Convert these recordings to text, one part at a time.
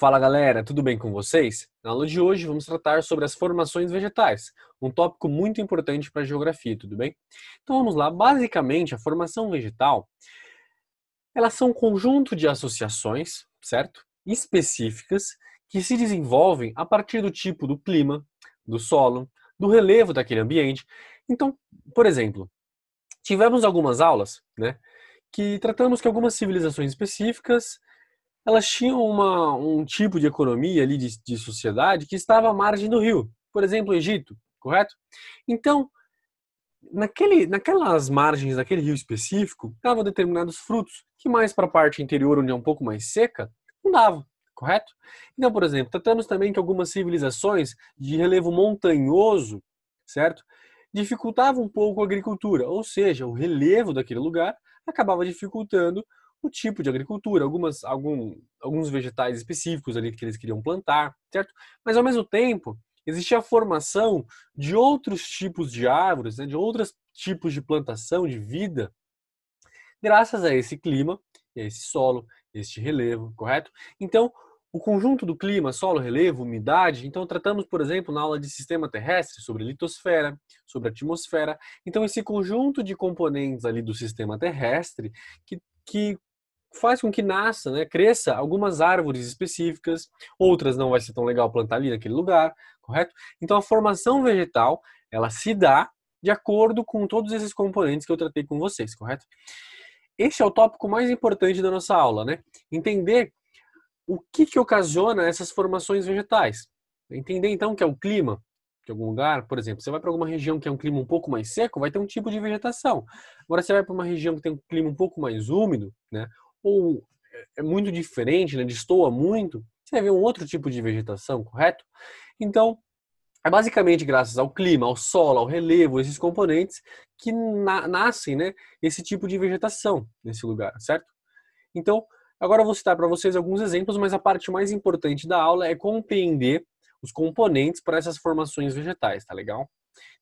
Fala galera, tudo bem com vocês? Na aula de hoje vamos tratar sobre as formações vegetais, um tópico muito importante para a geografia, tudo bem? Então vamos lá, basicamente a formação vegetal, elas são um conjunto de associações, certo? Específicas que se desenvolvem a partir do tipo do clima, do solo, do relevo daquele ambiente. Então, por exemplo, tivemos algumas aulas, né, que tratamos que algumas civilizações específicas elas tinham uma, um tipo de economia ali de, de sociedade que estava à margem do rio. Por exemplo, o Egito, correto? Então, naquele, naquelas margens daquele rio específico, davam determinados frutos que mais para a parte interior, onde é um pouco mais seca, não davam, correto? Então, por exemplo, tratamos também que algumas civilizações de relevo montanhoso, certo? Dificultava um pouco a agricultura, ou seja, o relevo daquele lugar acabava dificultando o tipo de agricultura, algumas, algum, alguns vegetais específicos ali que eles queriam plantar, certo? Mas ao mesmo tempo, existia a formação de outros tipos de árvores, né, de outros tipos de plantação, de vida, graças a esse clima, a esse solo, este relevo, correto? Então, o conjunto do clima, solo, relevo, umidade, então tratamos, por exemplo, na aula de sistema terrestre sobre litosfera, sobre atmosfera. Então, esse conjunto de componentes ali do sistema terrestre que, que faz com que nasça, né, cresça algumas árvores específicas, outras não vai ser tão legal plantar ali naquele lugar, correto? Então a formação vegetal, ela se dá de acordo com todos esses componentes que eu tratei com vocês, correto? Esse é o tópico mais importante da nossa aula, né? Entender o que, que ocasiona essas formações vegetais. Entender então que é o clima de algum lugar, por exemplo, você vai para alguma região que é um clima um pouco mais seco, vai ter um tipo de vegetação. Agora você vai para uma região que tem um clima um pouco mais úmido, né? ou é, é muito diferente, né? destoa muito, você vai ver um outro tipo de vegetação, correto? Então, é basicamente graças ao clima, ao solo, ao relevo, esses componentes que na nascem né, esse tipo de vegetação nesse lugar, certo? Então, agora eu vou citar para vocês alguns exemplos, mas a parte mais importante da aula é compreender os componentes para essas formações vegetais, tá legal?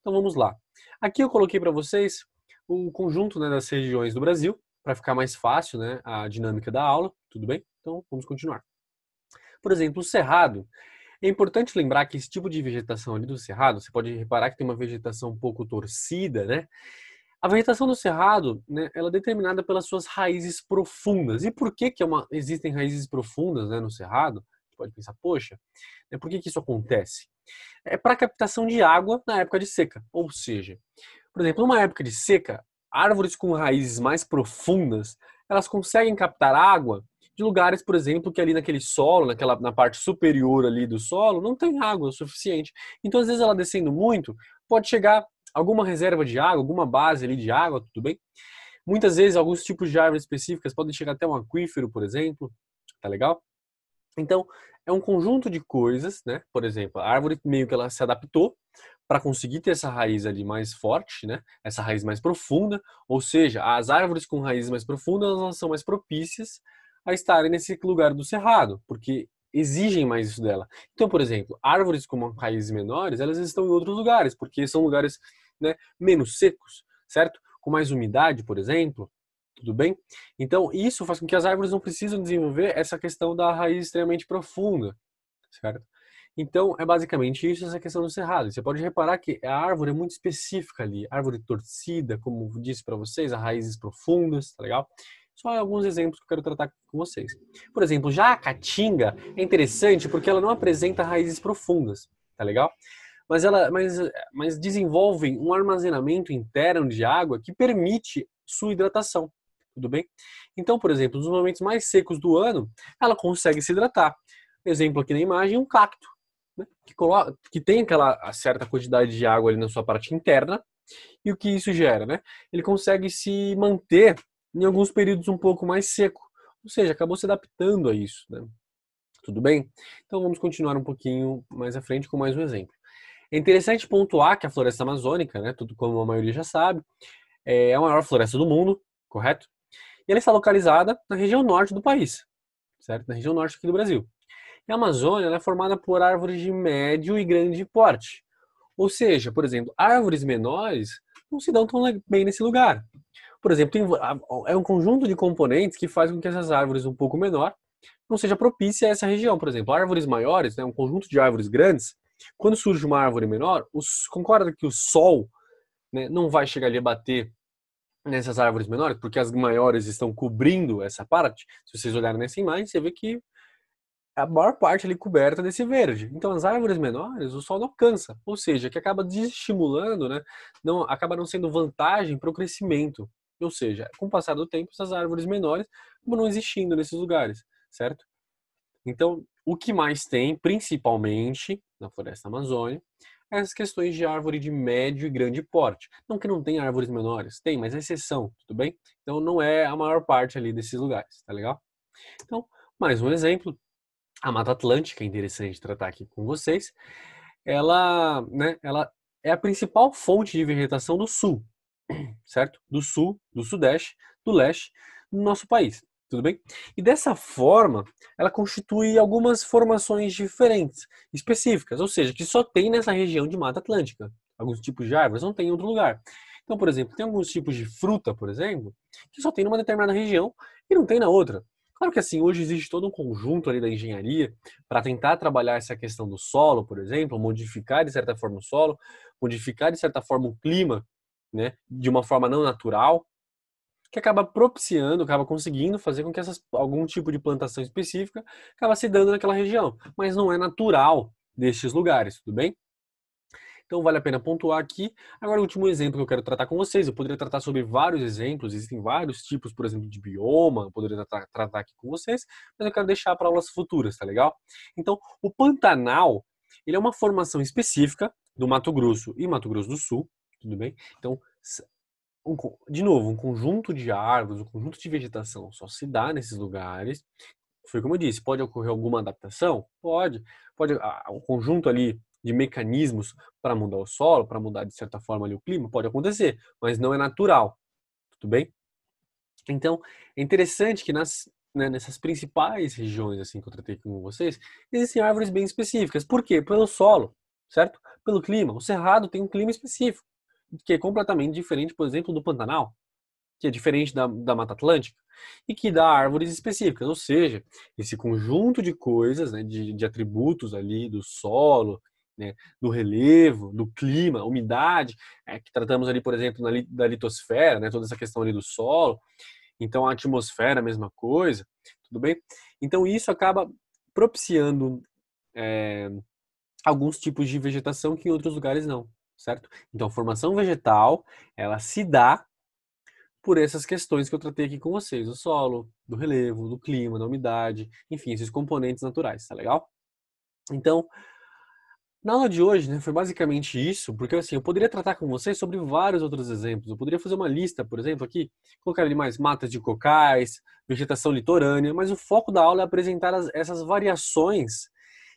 Então vamos lá. Aqui eu coloquei para vocês o conjunto né, das regiões do Brasil para ficar mais fácil né, a dinâmica da aula, tudo bem? Então vamos continuar. Por exemplo, o cerrado. É importante lembrar que esse tipo de vegetação ali do cerrado, você pode reparar que tem uma vegetação um pouco torcida, né? A vegetação do cerrado, né, ela é determinada pelas suas raízes profundas. E por que que é uma, existem raízes profundas né, no cerrado? Você pode pensar, poxa, né, por que, que isso acontece? É para captação de água na época de seca. Ou seja, por exemplo, numa época de seca, Árvores com raízes mais profundas, elas conseguem captar água de lugares, por exemplo, que ali naquele solo, naquela na parte superior ali do solo, não tem água o suficiente. Então, às vezes ela descendo muito, pode chegar alguma reserva de água, alguma base ali de água, tudo bem? Muitas vezes alguns tipos de árvores específicas podem chegar até um aquífero, por exemplo, tá legal? Então, é um conjunto de coisas, né? Por exemplo, a árvore meio que ela se adaptou para conseguir ter essa raiz ali mais forte, né? Essa raiz mais profunda, ou seja, as árvores com raízes mais profundas elas são mais propícias a estarem nesse lugar do cerrado, porque exigem mais isso dela. Então, por exemplo, árvores com raízes menores, elas estão em outros lugares, porque são lugares, né, menos secos, certo? Com mais umidade, por exemplo, tudo bem? Então, isso faz com que as árvores não precisam desenvolver essa questão da raiz extremamente profunda, certo? Então, é basicamente isso, essa questão do cerrado. Você pode reparar que a árvore é muito específica ali. Árvore torcida, como disse para vocês, a raízes profundas, tá legal? Só alguns exemplos que eu quero tratar com vocês. Por exemplo, já a caatinga é interessante porque ela não apresenta raízes profundas, tá legal? Mas, ela, mas, mas desenvolvem um armazenamento interno de água que permite sua hidratação tudo bem? Então, por exemplo, nos momentos mais secos do ano, ela consegue se hidratar. Exemplo aqui na imagem, um cacto, né? que, coloca, que tem aquela certa quantidade de água ali na sua parte interna, e o que isso gera, né? Ele consegue se manter em alguns períodos um pouco mais seco, ou seja, acabou se adaptando a isso, né? Tudo bem? Então vamos continuar um pouquinho mais à frente com mais um exemplo. É interessante pontuar que a floresta amazônica, né, tudo como a maioria já sabe, é a maior floresta do mundo, correto? E ela está localizada na região norte do país, certo? Na região norte aqui do Brasil. E a Amazônia é formada por árvores de médio e grande porte. Ou seja, por exemplo, árvores menores não se dão tão bem nesse lugar. Por exemplo, é um conjunto de componentes que faz com que essas árvores um pouco menor não seja propícia a essa região. Por exemplo, árvores maiores, né, um conjunto de árvores grandes, quando surge uma árvore menor, os, concorda que o sol né, não vai chegar ali a bater nessas árvores menores, porque as maiores estão cobrindo essa parte. Se vocês olharem nessa imagem, você vê que a maior parte ali coberta desse verde. Então, as árvores menores, o sol não alcança, ou seja, que acaba desestimulando, né? Não, acaba não sendo vantagem para o crescimento. Ou seja, com o passar do tempo, essas árvores menores vão não existindo nesses lugares, certo? Então, o que mais tem, principalmente na floresta amazônica, as questões de árvore de médio e grande porte. Não que não tenha árvores menores, tem, mas é exceção, tudo bem? Então não é a maior parte ali desses lugares, tá legal? Então, mais um exemplo. A Mata Atlântica, é interessante tratar aqui com vocês. Ela, né, ela é a principal fonte de vegetação do sul, certo? Do sul, do sudeste, do leste do nosso país. Tudo bem? E dessa forma, ela constitui algumas formações diferentes, específicas, ou seja, que só tem nessa região de Mata Atlântica. Alguns tipos de árvores não tem em outro lugar. Então, por exemplo, tem alguns tipos de fruta, por exemplo, que só tem numa determinada região e não tem na outra. Claro que assim, hoje existe todo um conjunto ali da engenharia para tentar trabalhar essa questão do solo, por exemplo, modificar de certa forma o solo, modificar de certa forma o clima, né, de uma forma não natural, que acaba propiciando, acaba conseguindo fazer com que essas, algum tipo de plantação específica acaba se dando naquela região, mas não é natural destes lugares, tudo bem? Então vale a pena pontuar aqui. Agora, o último exemplo que eu quero tratar com vocês, eu poderia tratar sobre vários exemplos, existem vários tipos, por exemplo, de bioma, eu poderia tratar, tratar aqui com vocês, mas eu quero deixar para aulas futuras, tá legal? Então, o Pantanal, ele é uma formação específica do Mato Grosso e Mato Grosso do Sul, tudo bem? Então, um, de novo, um conjunto de árvores, um conjunto de vegetação só se dá nesses lugares. Foi como eu disse, pode ocorrer alguma adaptação? Pode. Pode o um conjunto ali de mecanismos para mudar o solo, para mudar de certa forma ali o clima, pode acontecer, mas não é natural. Tudo bem? Então, é interessante que nas, né, nessas principais regiões assim que eu tratei com vocês, existem árvores bem específicas. Por quê? Pelo solo, certo? Pelo clima. O cerrado tem um clima específico que é completamente diferente, por exemplo, do Pantanal, que é diferente da, da Mata Atlântica, e que dá árvores específicas, ou seja, esse conjunto de coisas, né, de, de atributos ali do solo, né, do relevo, do clima, umidade, é, que tratamos ali, por exemplo, na, da litosfera, né, toda essa questão ali do solo, então a atmosfera, a mesma coisa, tudo bem? Então isso acaba propiciando é, alguns tipos de vegetação que em outros lugares não certo? Então, a formação vegetal, ela se dá por essas questões que eu tratei aqui com vocês, o solo, do relevo, do clima, da umidade, enfim, esses componentes naturais, tá legal? Então, na aula de hoje, né, foi basicamente isso, porque assim, eu poderia tratar com vocês sobre vários outros exemplos. Eu poderia fazer uma lista, por exemplo, aqui, colocar ali mais matas de cocais, vegetação litorânea, mas o foco da aula é apresentar as, essas variações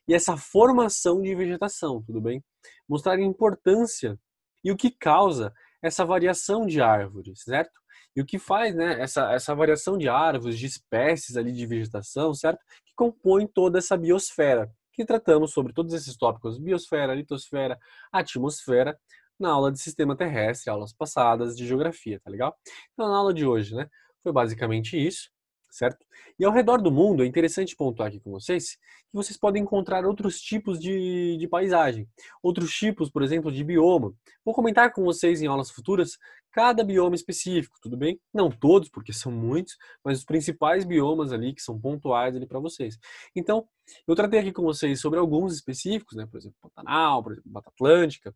e essa formação de vegetação, tudo bem? Mostrar a importância e o que causa essa variação de árvores, certo? E o que faz né, essa, essa variação de árvores, de espécies ali de vegetação, certo? Que compõe toda essa biosfera, que tratamos sobre todos esses tópicos, biosfera, litosfera, atmosfera, na aula de sistema terrestre, aulas passadas de geografia, tá legal? Então, na aula de hoje, né, foi basicamente isso certo? E ao redor do mundo, é interessante pontuar aqui com vocês que vocês podem encontrar outros tipos de, de paisagem, outros tipos, por exemplo, de bioma. Vou comentar com vocês em aulas futuras cada bioma específico, tudo bem? Não todos, porque são muitos, mas os principais biomas ali que são pontuais ali para vocês. Então, eu tratei aqui com vocês sobre alguns específicos, né? Por exemplo, Pantanal, por exemplo, Mata Atlântica,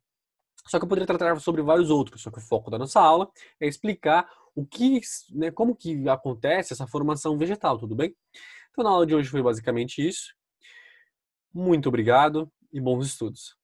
só que eu poderia tratar sobre vários outros, só que o foco da nossa aula é explicar o que, né, como que acontece essa formação vegetal, tudo bem? Então, na aula de hoje foi basicamente isso. Muito obrigado e bons estudos.